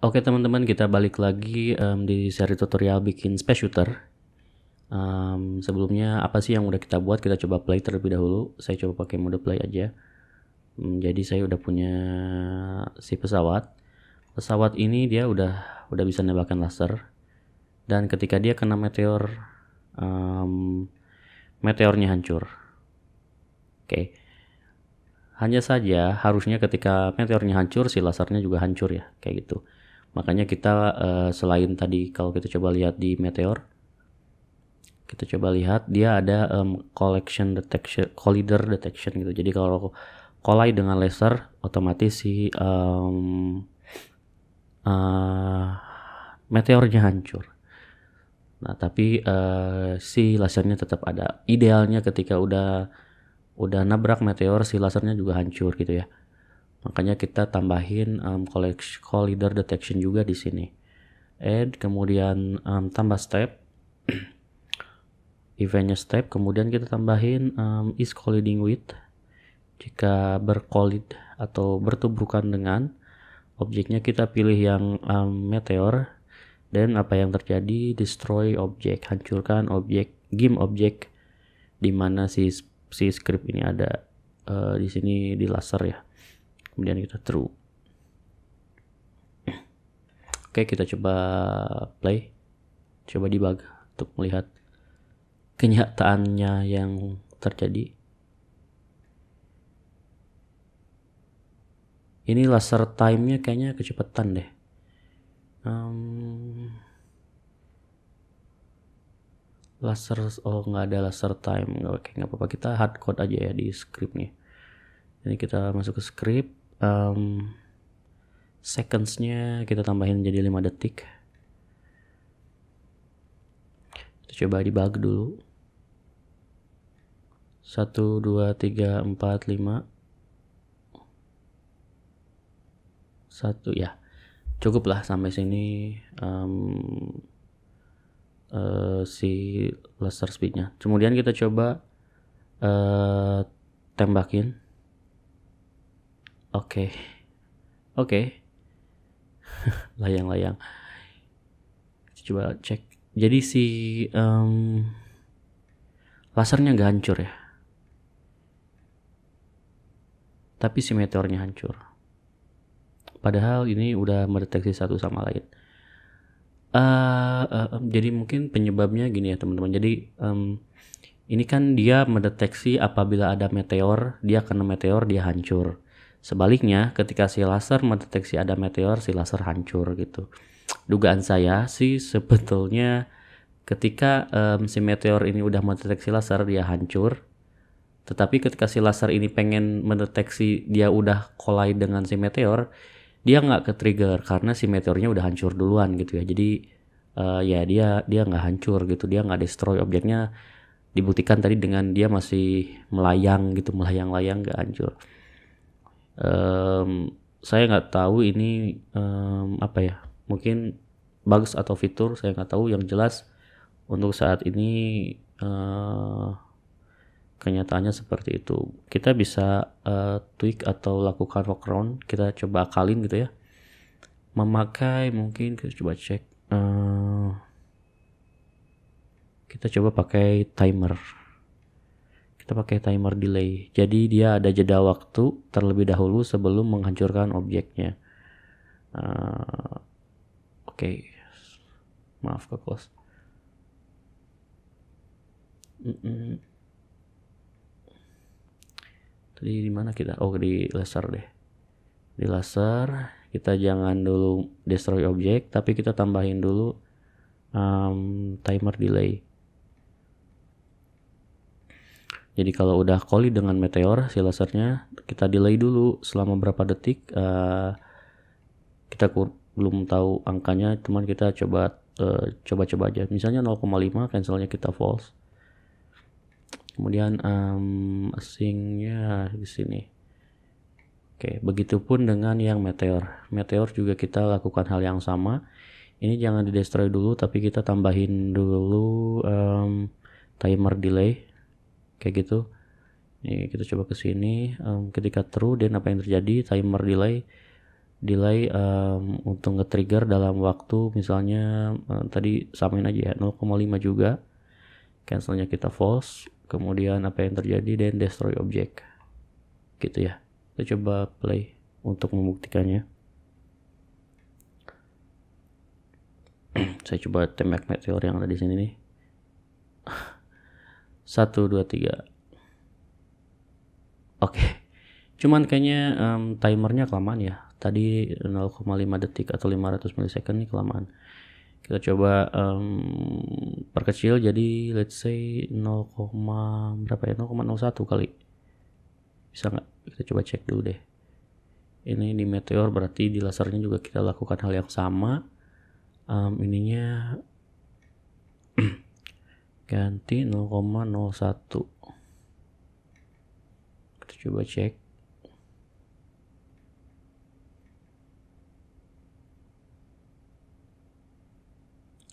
Oke teman-teman kita balik lagi um, di seri tutorial bikin space shooter. Um, sebelumnya apa sih yang udah kita buat? Kita coba play terlebih dahulu. Saya coba pakai mode play aja. Um, jadi saya udah punya si pesawat. Pesawat ini dia udah udah bisa nembakkan laser. Dan ketika dia kena meteor, um, meteornya hancur. Oke. Hanya saja harusnya ketika meteornya hancur si lasernya juga hancur ya kayak gitu. Makanya kita uh, selain tadi kalau kita coba lihat di Meteor, kita coba lihat dia ada um, collection detection, collider detection gitu. Jadi kalau collide dengan laser, otomatis si um, uh, meteornya hancur. Nah tapi uh, si lasernya tetap ada. Idealnya ketika udah udah nabrak meteor, si lasernya juga hancur gitu ya Makanya kita tambahin um, collider detection juga di sini. Add, kemudian um, tambah step. Eventnya step, kemudian kita tambahin um, is colliding with. Jika berkolid atau bertubrukan dengan objeknya kita pilih yang um, meteor dan apa yang terjadi destroy objek hancurkan objek game objek di mana si si script ini ada uh, di sini di laser ya kemudian kita true oke kita coba play coba debug untuk melihat kenyataannya yang terjadi ini laser time-nya kayaknya kecepatan deh um, laser oh nggak ada laser time nggak oke nggak apa-apa kita hard code aja ya di script nih ini kita masuk ke script um, seconds-nya kita tambahin jadi 5 detik kita coba debug dulu 1, 2, 3, 4, 5 1 ya cukup lah sampai sini um, uh, si laser speed-nya. kemudian kita coba uh, tembakin Oke. Okay. Oke. Okay. Layang-layang. Coba cek. Jadi si um, lasernya gak hancur ya. Tapi si meteornya hancur. Padahal ini udah mendeteksi satu sama lain. Uh, uh, um, jadi mungkin penyebabnya gini ya teman-teman. Jadi um, ini kan dia mendeteksi apabila ada meteor, dia kena meteor, dia hancur. Sebaliknya, ketika si laser mendeteksi ada meteor, si laser hancur gitu. Dugaan saya sih sebetulnya ketika um, si meteor ini udah mendeteksi laser, dia hancur. Tetapi ketika si laser ini pengen mendeteksi dia udah kolai dengan si meteor, dia nggak ke trigger karena si meteornya udah hancur duluan gitu ya. Jadi uh, ya dia dia nggak hancur gitu, dia nggak destroy objeknya. Dibuktikan tadi dengan dia masih melayang gitu, melayang-layang nggak hancur um, saya nggak tahu ini um, apa ya mungkin bugs atau fitur saya nggak tahu yang jelas untuk saat ini uh, kenyataannya seperti itu kita bisa uh, tweak atau lakukan workaround kita coba akalin gitu ya memakai mungkin kita coba cek uh, kita coba pakai timer kita pakai timer delay jadi dia ada jeda waktu terlebih dahulu sebelum menghancurkan objeknya uh, oke okay. maaf ke close mm -mm. tadi di mana kita oh di laser deh di laser kita jangan dulu destroy objek, tapi kita tambahin dulu um, timer delay Jadi kalau udah koli dengan meteor si lasernya kita delay dulu selama berapa detik uh, kita belum tahu angkanya cuman kita coba uh, coba-coba aja. Misalnya 0,5 cancelnya kita false. Kemudian um, asingnya di sini. Oke, begitupun dengan yang meteor. Meteor juga kita lakukan hal yang sama. Ini jangan di destroy dulu tapi kita tambahin dulu um, timer delay kayak gitu ini iya, kita coba ke sini um, ketika true dan apa yang terjadi timer delay delay um, untuk nge-trigger dalam waktu misalnya um, tadi samain aja ya 0,5 juga cancelnya kita false kemudian apa yang terjadi dan destroy object gitu ya kita coba play untuk membuktikannya saya coba tembak material yang ada di sini nih satu, dua, tiga. Oke. Cuman kayaknya um, timernya kelamaan ya. Tadi 0,5 detik atau 500 milisecond ini kelamaan. Kita coba um, perkecil jadi let's say 0, berapa ya? 0,01 kali. Bisa nggak? Kita coba cek dulu deh. Ini di meteor berarti di lasernya juga kita lakukan hal yang sama. Um, ininya ganti 0,01 kita coba cek oke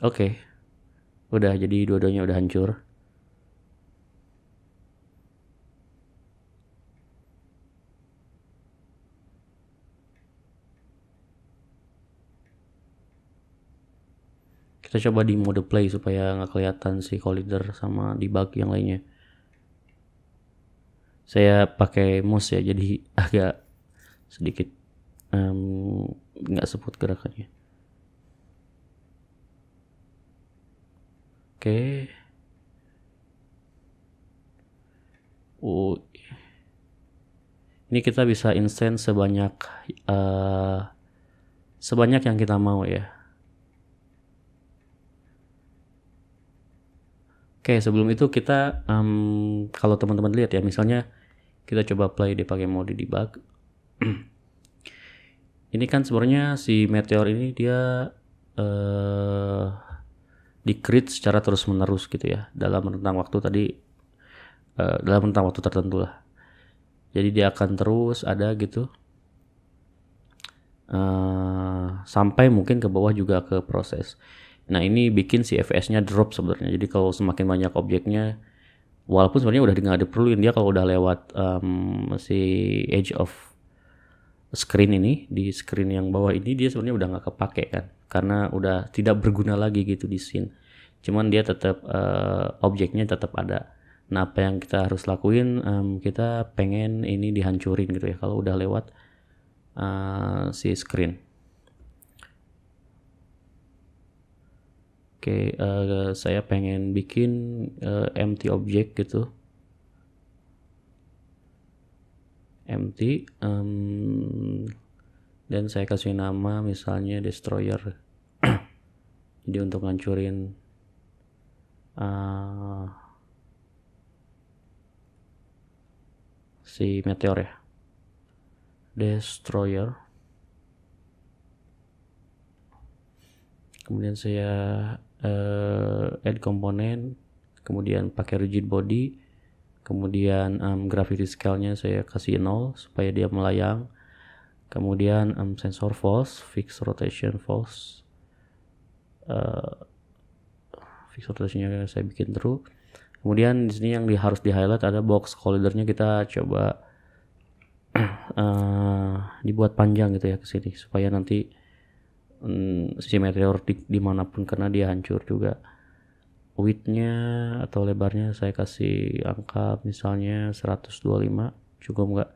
okay. udah jadi dua-duanya udah hancur kita coba di mode play supaya nggak kelihatan si collider sama debug yang lainnya saya pakai mouse ya jadi agak sedikit nggak um, sebut gerakannya oke okay. oh ini kita bisa instance sebanyak uh, sebanyak yang kita mau ya Oke, sebelum itu kita um, kalau teman-teman lihat ya, misalnya kita coba play di pakai mode debug. ini kan sebenarnya si meteor ini dia uh, eh, di create secara terus-menerus gitu ya dalam rentang waktu tadi uh, dalam rentang waktu tertentu lah. Jadi dia akan terus ada gitu. Uh, sampai mungkin ke bawah juga ke proses. Nah ini bikin si fps nya drop sebenarnya. Jadi kalau semakin banyak objeknya, walaupun sebenarnya udah nggak diperluin dia kalau udah lewat um, si edge of screen ini di screen yang bawah ini dia sebenarnya udah nggak kepake kan karena udah tidak berguna lagi gitu di scene cuman dia tetap uh, eh, objeknya tetap ada nah apa yang kita harus lakuin um, kita pengen ini dihancurin gitu ya kalau udah lewat uh, si screen Oke, okay, uh, eh, saya pengen bikin uh, empty object gitu. Empty, um, dan saya kasih nama misalnya destroyer. Jadi untuk ngancurin uh, si meteor ya, destroyer. Kemudian saya uh, add komponen kemudian pakai rigid body kemudian um, gravity scale-nya saya kasih 0 supaya dia melayang kemudian um, sensor false fix rotation false uh, eh, rotation nya saya bikin true kemudian di sini yang di, harus di highlight ada box collidernya kita coba uh, dibuat panjang gitu ya ke sini supaya nanti sisi mm, si meteor di, dimanapun karena dia hancur juga widthnya atau lebarnya saya kasih angka misalnya 125 cukup nggak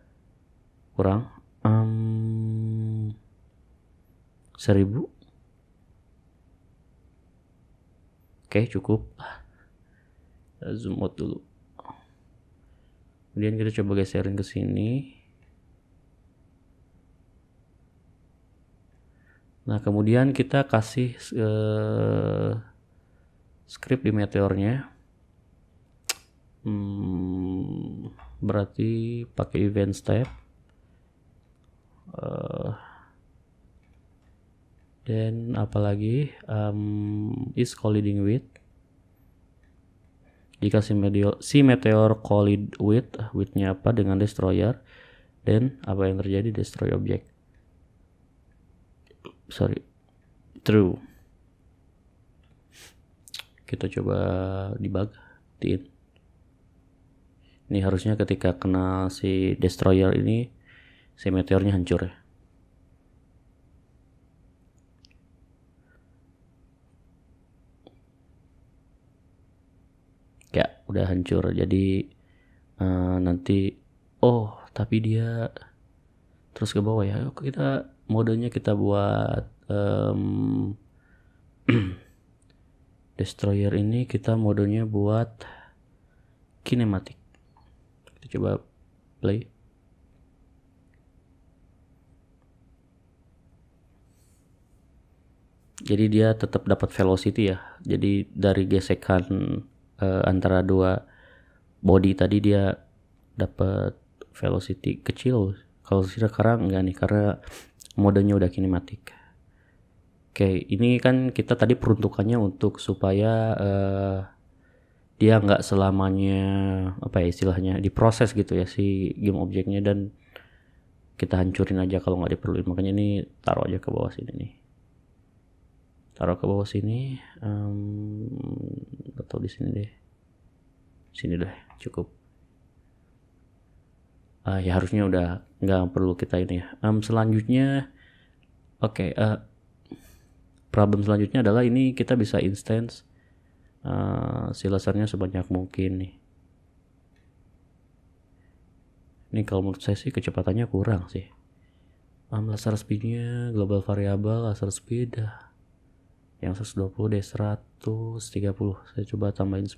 kurang um, 1000 oke cukup zoom out dulu kemudian kita coba geserin ke sini Nah, kemudian kita kasih uh, script di meteornya. Hmm, berarti pakai event step. Uh, dan apalagi um, is colliding with jika si, meteor, si meteor collide with withnya apa dengan destroyer dan apa yang terjadi destroy object sorry true kita coba debug tin ini harusnya ketika kena si destroyer ini si meteornya hancur ya ya udah hancur jadi uh, nanti oh tapi dia terus ke bawah ya kita modenya kita buat um, destroyer ini kita modenya buat kinematik kita coba play jadi dia tetap dapat velocity ya jadi dari gesekan uh, antara dua body tadi dia dapat velocity kecil kalau sekarang enggak nih karena modenya udah kinematik. Oke, ini kan kita tadi peruntukannya untuk supaya uh, dia nggak selamanya apa ya istilahnya diproses gitu ya si game objeknya dan kita hancurin aja kalau nggak diperlukan. makanya ini taruh aja ke bawah sini nih taruh ke bawah sini um, atau di sini deh sini deh cukup uh, ya harusnya udah nggak perlu kita ini ya. Um, selanjutnya, oke, okay, uh, eh, problem selanjutnya adalah ini kita bisa instance uh, eh, silasannya sebanyak mungkin nih. Ini kalau menurut saya sih kecepatannya kurang sih. Um, laser speednya global variable laser speed yang 120 deh 130 saya coba tambahin 10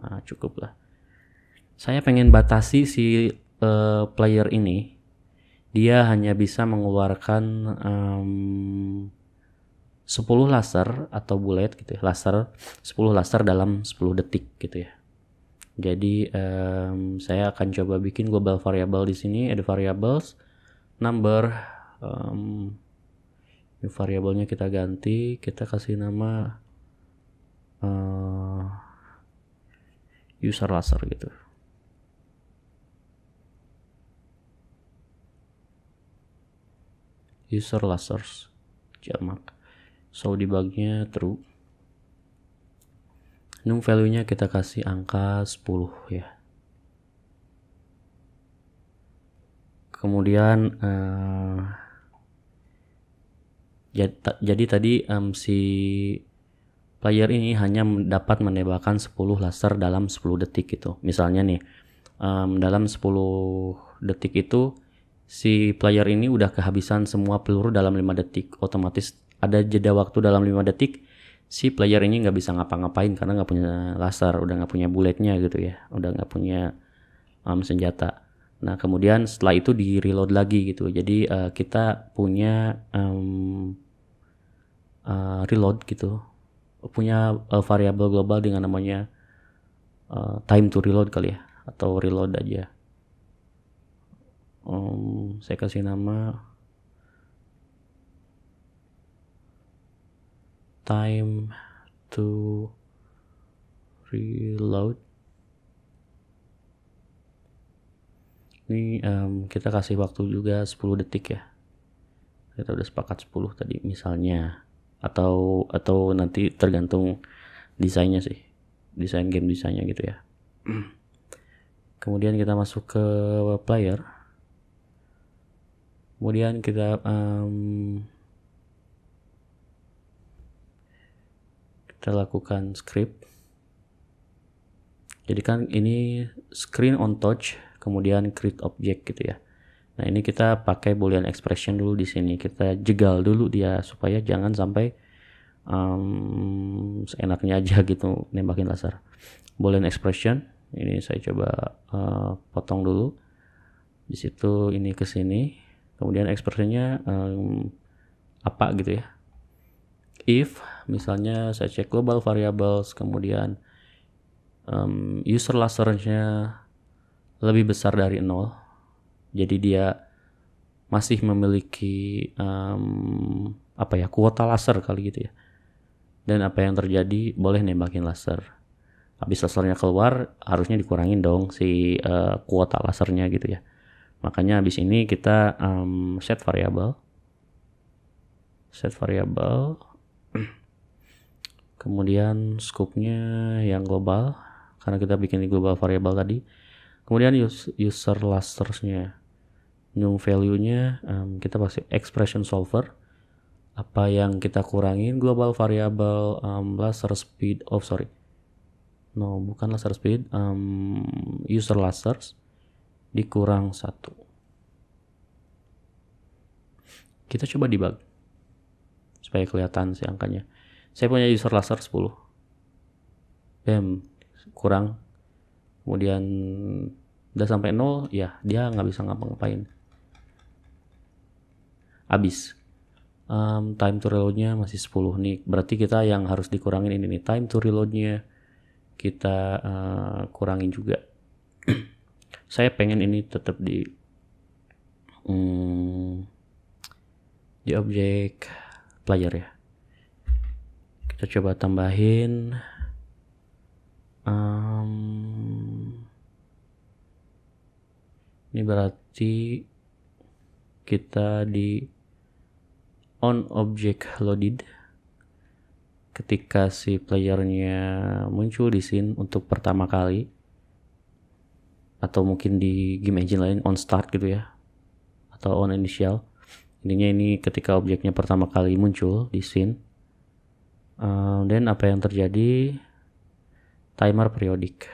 nah, cukup lah saya pengen batasi si uh, player ini dia hanya bisa mengeluarkan um, 10 laser atau bullet gitu ya laser 10 laser dalam 10 detik gitu ya jadi um, saya akan coba bikin global variable di sini add variables number um, variabelnya kita ganti kita kasih nama uh, user laser gitu user lasers jamak so dibagnya true num value nya kita kasih angka 10 ya kemudian uh, eh, jadi, jadi tadi um, si player ini hanya dapat menembakkan 10 laser dalam 10 detik gitu. Misalnya nih, um, dalam 10 detik itu si player ini udah kehabisan semua peluru dalam 5 detik. Otomatis ada jeda waktu dalam 5 detik, si player ini nggak bisa ngapa-ngapain karena nggak punya laser, udah nggak punya bulletnya gitu ya, udah nggak punya um, senjata. Nah kemudian setelah itu di reload lagi gitu, jadi uh, kita punya um, uh, reload gitu punya uh, variabel global dengan namanya uh, time to reload kali ya atau reload aja um, saya kasih nama time to reload ini um, kita kasih waktu juga 10 detik ya kita udah sepakat 10 tadi misalnya atau atau nanti tergantung desainnya sih desain game desainnya gitu ya kemudian kita masuk ke player kemudian kita um, kita lakukan script jadikan ini screen on touch kemudian create object gitu ya Nah, ini kita pakai boolean expression dulu di sini. Kita jegal dulu dia supaya jangan sampai um, seenaknya aja gitu nembakin laser. Boolean expression ini saya coba uh, potong dulu. Di situ ini ke sini. Kemudian ekspresinya um, apa gitu ya. If misalnya saya cek global variables kemudian um, user lasernya lebih besar dari nol jadi dia masih memiliki um, apa ya kuota laser kali gitu ya. Dan apa yang terjadi boleh nembakin laser. Habis lasernya keluar harusnya dikurangin dong si uh, kuota lasernya gitu ya. Makanya habis ini kita um, set variable, set variable, kemudian scope-nya yang global karena kita bikin global variable tadi kemudian user, lasersnya. nya new value-nya um, kita pasti expression solver apa yang kita kurangin global variable um, laser speed oh sorry no bukan laser speed um, user lasers dikurang satu kita coba debug supaya kelihatan si angkanya saya punya user laser 10 bam kurang kemudian udah sampai nol ya dia nggak bisa ngapa-ngapain habis um, time to reloadnya masih 10 nih berarti kita yang harus dikurangin ini nih time to reloadnya kita uh, kurangin juga saya pengen ini tetap di um, di objek player ya kita coba tambahin um, ini berarti kita di on object loaded ketika si playernya muncul di scene untuk pertama kali atau mungkin di game engine lain on start gitu ya atau on initial intinya ini ketika objeknya pertama kali muncul di scene eh, dan then apa yang terjadi timer periodik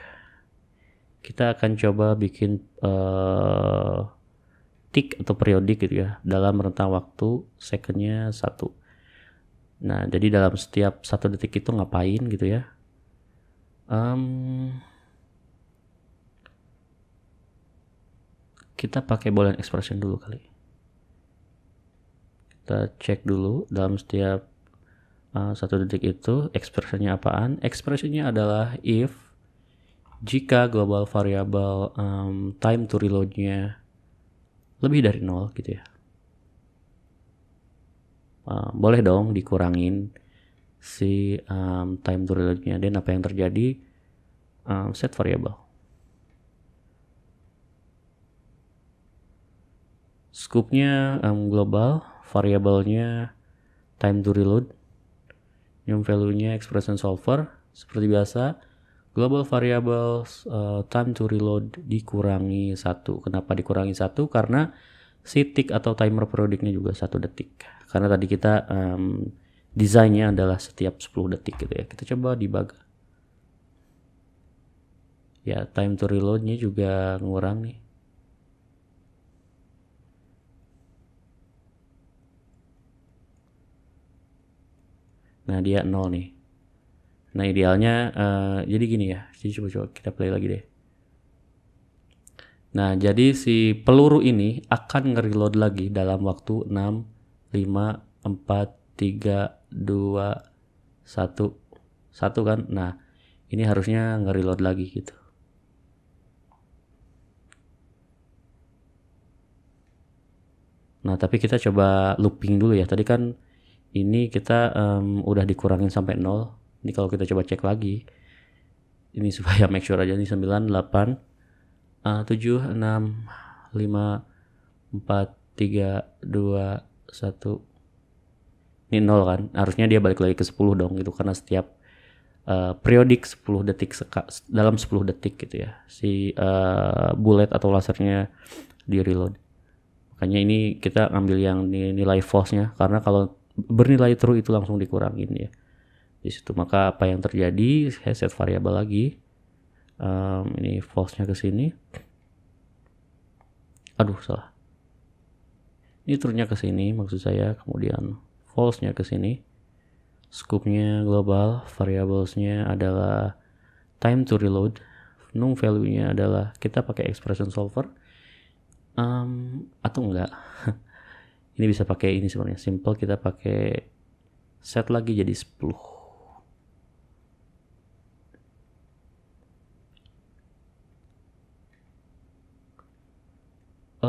kita akan coba bikin uh, tik atau periodik gitu ya dalam rentang waktu secondnya satu. Nah jadi dalam setiap satu detik itu ngapain gitu ya? Um, kita pakai boolean expression dulu kali. Kita cek dulu dalam setiap uh, satu detik itu expressionnya apaan? Expressionnya adalah if jika global variable um, time to reloadnya nya lebih dari nol gitu ya uh, boleh dong dikurangin si um, time reloadnya. dan apa yang terjadi um, set variable scope-nya um, global variabelnya time to reload new value-nya expression solver seperti biasa Global variables uh, time to reload dikurangi satu. Kenapa dikurangi satu? Karena si tick atau timer periodiknya juga satu detik. Karena tadi kita um, desainnya adalah setiap 10 detik gitu ya. Kita coba debug. Ya, time to reloadnya juga ngurang nih. Nah, dia nol nih. Nah idealnya uh, jadi gini ya, jadi coba-coba kita play lagi deh. Nah jadi si peluru ini akan ngereload lagi dalam waktu 6, 5, 4, 3, 2, 1. 1 kan? Nah ini harusnya ngereload lagi gitu. Nah tapi kita coba looping dulu ya. Tadi kan ini kita um, udah dikurangin sampai 0 ini kalau kita coba cek lagi ini supaya make sure aja nih 9 8 uh, 7 6 5 4 3 2 1 ini 0 kan harusnya dia balik lagi ke 10 dong gitu karena setiap uh, periodik 10 detik seka, dalam 10 detik gitu ya si uh, bullet atau lasernya di reload makanya ini kita ambil yang nilai false nya karena kalau bernilai true itu langsung dikurangin ya di situ maka apa yang terjadi saya set variabel lagi um, ini false nya ke sini aduh salah ini nya ke sini maksud saya kemudian false nya ke sini scope-nya global, nya adalah time to reload, num value-nya adalah kita pakai expression solver, um, atau enggak. ini bisa pakai ini sebenarnya simple kita pakai set lagi jadi 10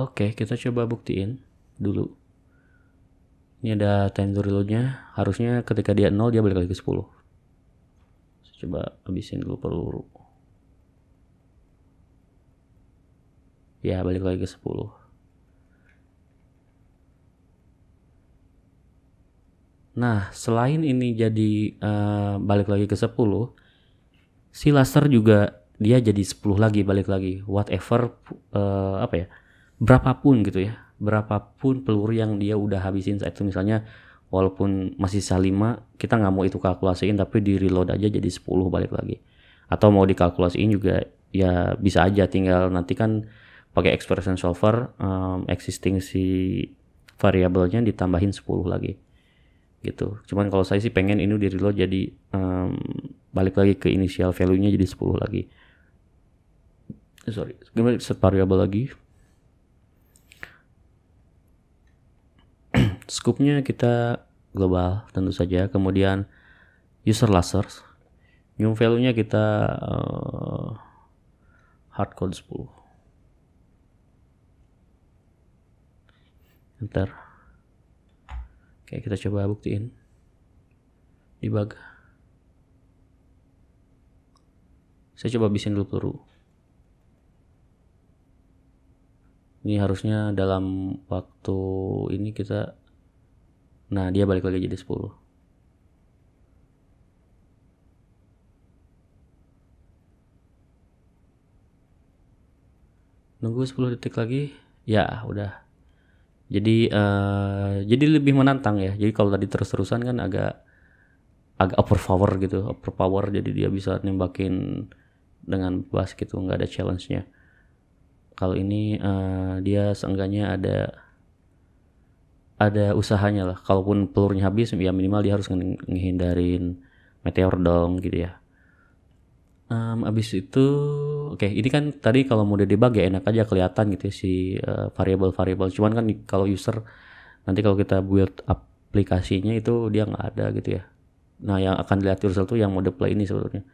Oke, kita coba buktiin dulu. Ini ada time to reloadnya. Harusnya ketika dia 0 dia balik lagi ke 10. Saya coba habisin dulu peluru. Ya, balik lagi ke 10. Nah, selain ini jadi uh, balik lagi ke 10, si laser juga dia jadi 10 lagi balik lagi. Whatever uh, apa ya? berapapun gitu ya berapapun peluru yang dia udah habisin saat itu misalnya walaupun masih sisa 5 kita nggak mau itu kalkulasiin tapi di reload aja jadi 10 balik lagi atau mau dikalkulasiin juga ya bisa aja tinggal nanti kan pakai expression solver um, existing si variabelnya ditambahin 10 lagi gitu cuman kalau saya sih pengen ini di reload jadi um, balik lagi ke initial value nya jadi 10 lagi sorry gimana ya, set lagi scope-nya kita global tentu saja. Kemudian user lasers. New value-nya kita uh, eh, hardcode 10. Enter. Oke, kita coba buktiin. Debug. Saya coba bisin dulu peluru. Ini harusnya dalam waktu ini kita Nah, dia balik lagi jadi 10. Nunggu 10 detik lagi. Ya, udah. Jadi uh, jadi lebih menantang ya. Jadi kalau tadi terus-terusan kan agak agak power gitu, power jadi dia bisa nembakin dengan bebas gitu, nggak ada challenge-nya. Kalau ini uh, dia seenggaknya ada ada usahanya lah. Kalaupun pelurunya habis, ya minimal dia harus menghindarin meteor dong gitu ya. Um, abis itu, oke, okay, ini kan tadi kalau mode debug ya enak aja kelihatan gitu ya si uh, variable-variable. Cuman kan kalau user nanti kalau kita build aplikasinya itu dia nggak ada gitu ya. Nah yang akan dilihat user tuh yang mode play ini sebetulnya.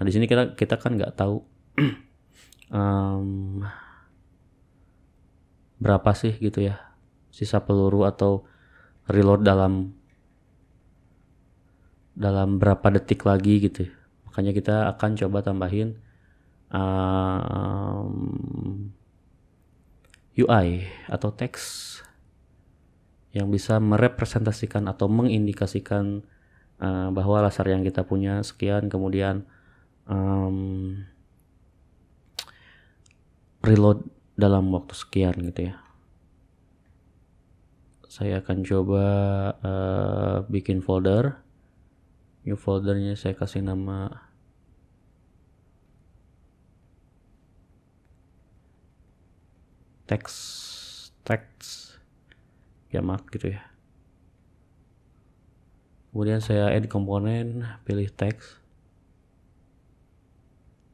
Nah di sini kita kita kan nggak tahu um, berapa sih gitu ya sisa peluru atau reload dalam dalam berapa detik lagi gitu makanya kita akan coba tambahin um, ehm, UI atau teks yang bisa merepresentasikan atau mengindikasikan uh, bahwa laser yang kita punya sekian kemudian um, reload dalam waktu sekian gitu ya saya akan coba uh, bikin folder new foldernya saya kasih nama text teks jamak gitu ya kemudian saya add komponen pilih text.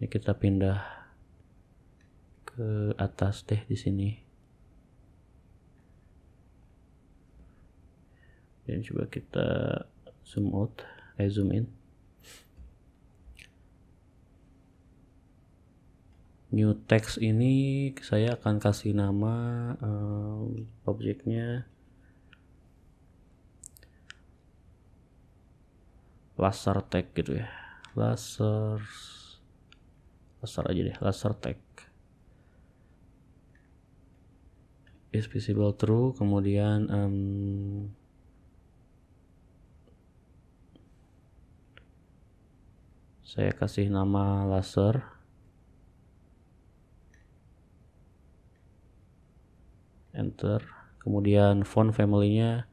ini kita pindah ke atas deh di sini dan coba kita zoom out eh zoom in new text ini saya akan kasih nama um, objeknya laser tag gitu ya laser laser aja deh laser tag is visible true kemudian um, saya kasih nama laser enter kemudian font familynya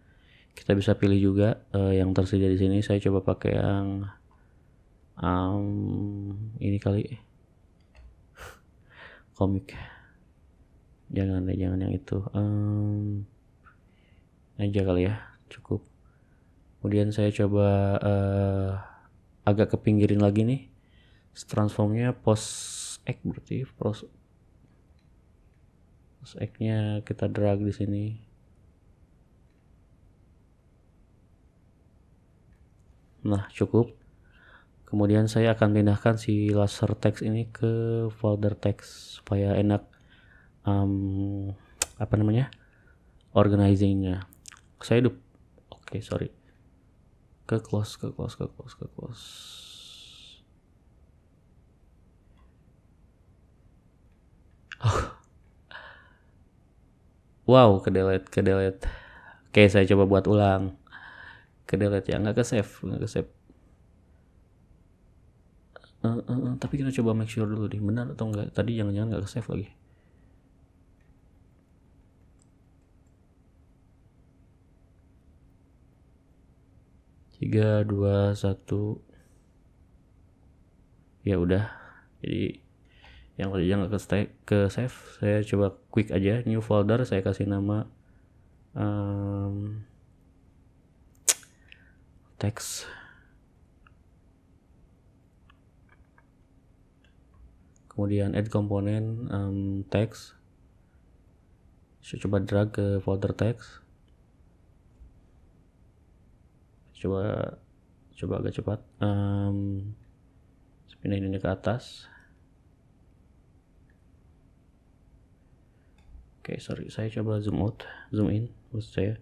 kita bisa pilih juga uh, yang tersedia di sini saya coba pakai yang um, ini kali komik jangan deh jangan yang itu um, aja kali ya cukup kemudian saya coba uh, agak ke pinggirin lagi nih transformnya post x berarti post, post x nya kita drag di sini nah cukup kemudian saya akan pindahkan si laser text ini ke folder text supaya enak um, apa namanya organizingnya saya hidup oke okay, sorry ke close ke close ke close ke close oh. wow ke delete ke delete oke saya coba buat ulang ke delete ya nggak ke save nggak ke save Uh, uh, uh, tapi kita coba make sure dulu deh benar atau enggak tadi jangan-jangan nggak ke save lagi 3 2 1 ya udah jadi yang tadi nggak ke ke save saya coba quick aja new folder saya kasih nama um, text kemudian add komponen um, text saya coba drag ke folder text coba coba agak cepat um, pindahin ini ke atas oke okay, sorry saya coba zoom out zoom in maksud saya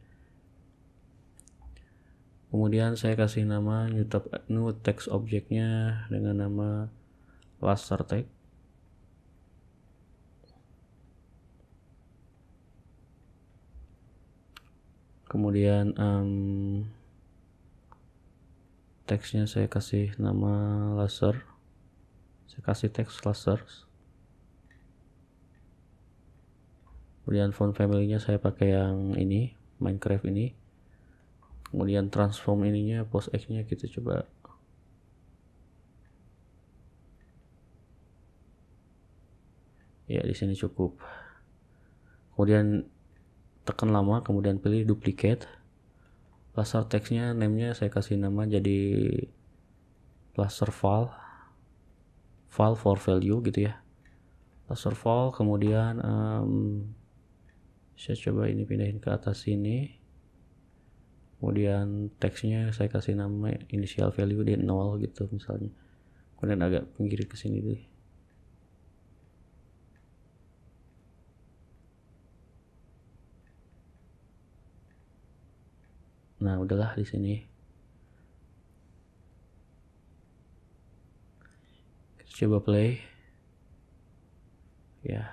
kemudian saya kasih nama new, tab, new text objeknya dengan nama last tag kemudian um, teksnya saya kasih nama laser saya kasih teks laser kemudian font family-nya saya pakai yang ini Minecraft ini kemudian transform ininya post X nya kita gitu, coba ya di sini cukup kemudian tekan lama kemudian pilih duplicate Laser teksnya namanya saya kasih nama jadi laser file file for value gitu ya laser file kemudian um, saya coba ini pindahin ke atas sini kemudian teksnya saya kasih nama initial value di 0 gitu misalnya kemudian agak pinggir ke sini deh nah udahlah di sini kita coba play ya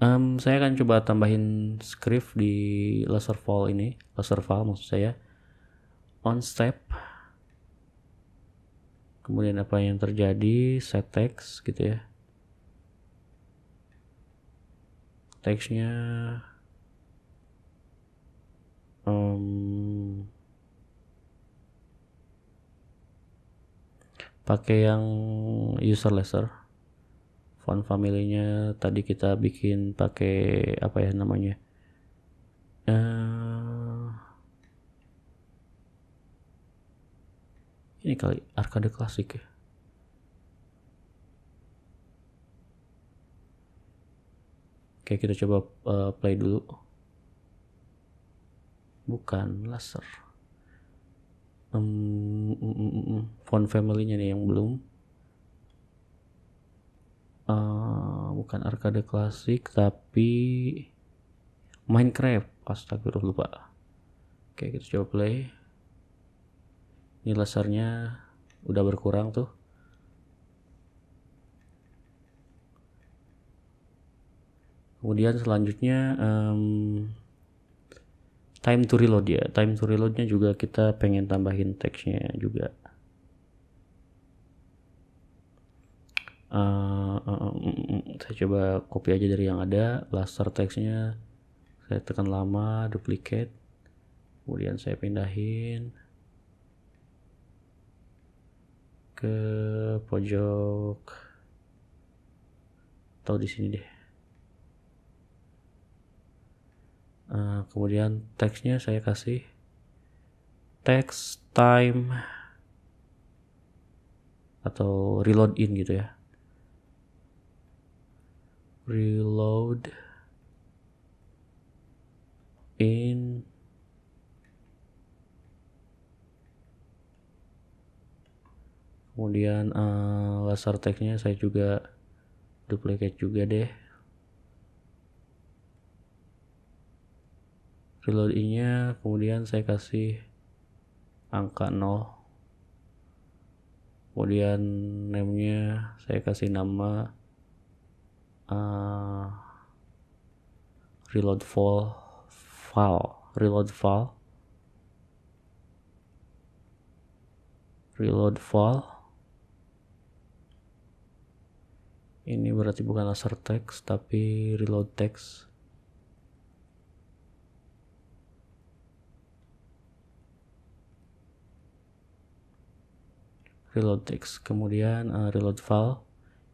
um, saya akan coba tambahin script di laser fall ini laser fall maksud saya on step kemudian apa yang terjadi set text gitu ya teksnya um, pakai yang user laser font familynya tadi kita bikin pakai apa ya namanya uh, ini kali arcade klasik ya oke kita coba uh, play dulu bukan laser um, mm, font mm, mm, mm. family-nya nih yang belum uh, bukan arcade klasik tapi Minecraft astagfirullah lupa oke kita coba play ini lasernya udah berkurang tuh kemudian selanjutnya um, time to reload ya time to reloadnya juga kita pengen tambahin teksnya juga uh, saya coba copy aja dari yang ada Laser teksnya saya tekan lama duplicate kemudian saya pindahin ke pojok atau di sini deh Eh, kemudian teksnya saya kasih teks time atau reload in gitu ya reload in kemudian uh, laser tagnya saya juga duplicate juga deh reload i nya kemudian saya kasih angka 0 kemudian name nya saya kasih nama uh, reload fall file reload file reload file ini berarti bukan laser text tapi reload text reload text kemudian uh, reload file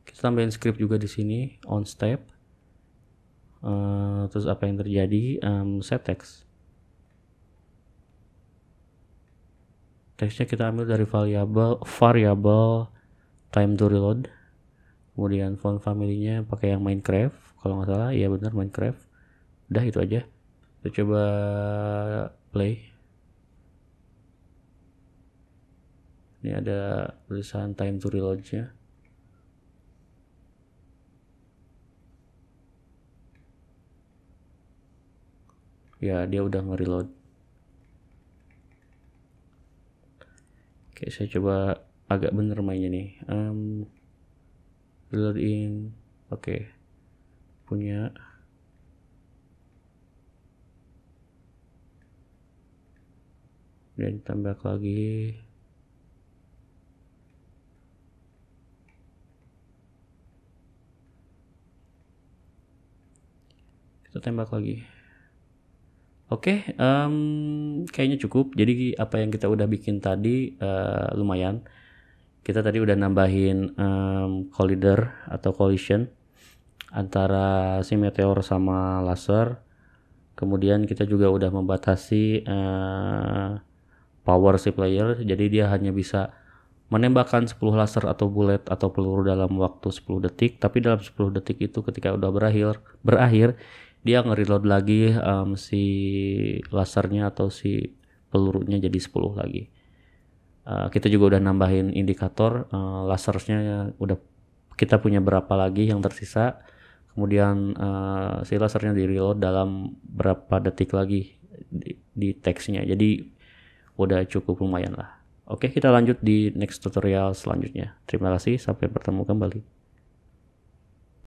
kita tambahin script juga di sini on step uh, terus apa yang terjadi um, set text teksnya kita ambil dari variable variabel time to reload kemudian font familynya pakai yang Minecraft kalau nggak salah iya benar Minecraft udah itu aja kita coba play ini ada tulisan time to reload nya ya dia udah nge-reload oke saya coba agak bener mainnya nih um, reload in oke punya dan tambah lagi kita tembak lagi Oke, okay, um, kayaknya cukup. Jadi apa yang kita udah bikin tadi uh, lumayan. Kita tadi udah nambahin um, collider atau collision antara si meteor sama laser. Kemudian kita juga udah membatasi uh, power si player. Jadi dia hanya bisa menembakkan 10 laser atau bullet atau peluru dalam waktu 10 detik. Tapi dalam 10 detik itu ketika udah berakhir, berakhir dia nge-reload lagi um, si lasernya atau si pelurunya jadi 10 lagi. Uh, kita juga udah nambahin indikator uh, eh, lasernya udah kita punya berapa lagi yang tersisa. Kemudian uh, si lasernya di reload dalam berapa detik lagi di, di teksnya. Jadi udah cukup lumayan lah. Oke, kita lanjut di next tutorial selanjutnya. Terima kasih, sampai bertemu kembali.